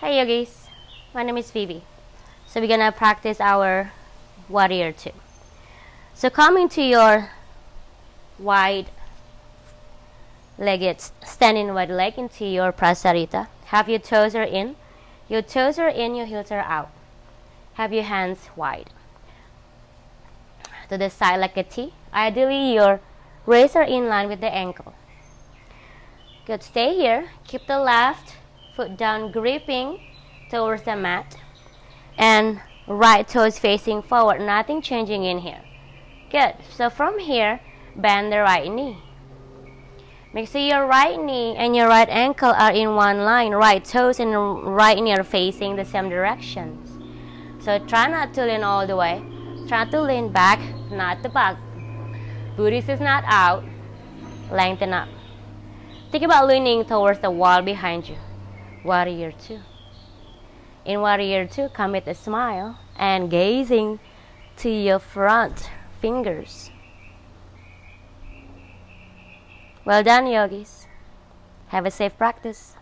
Hi yogis, my name is Phoebe. So we're gonna practice our warrior two. So coming to your wide legged, standing wide leg into your prasarita. Have your toes are in, your toes are in, your heels are out. Have your hands wide to the side like a T. Ideally, your wrists are in line with the ankle. Good, stay here. Keep the left foot down, gripping towards the mat, and right toes facing forward, nothing changing in here. Good. So from here, bend the right knee. Make sure your right knee and your right ankle are in one line. Right toes and right knee are facing the same directions. So try not to lean all the way. Try to lean back, not the back. Booty is not out. Lengthen up. Think about leaning towards the wall behind you. Warrior 2. In Warrior 2, come with a smile and gazing to your front fingers. Well done, yogis. Have a safe practice.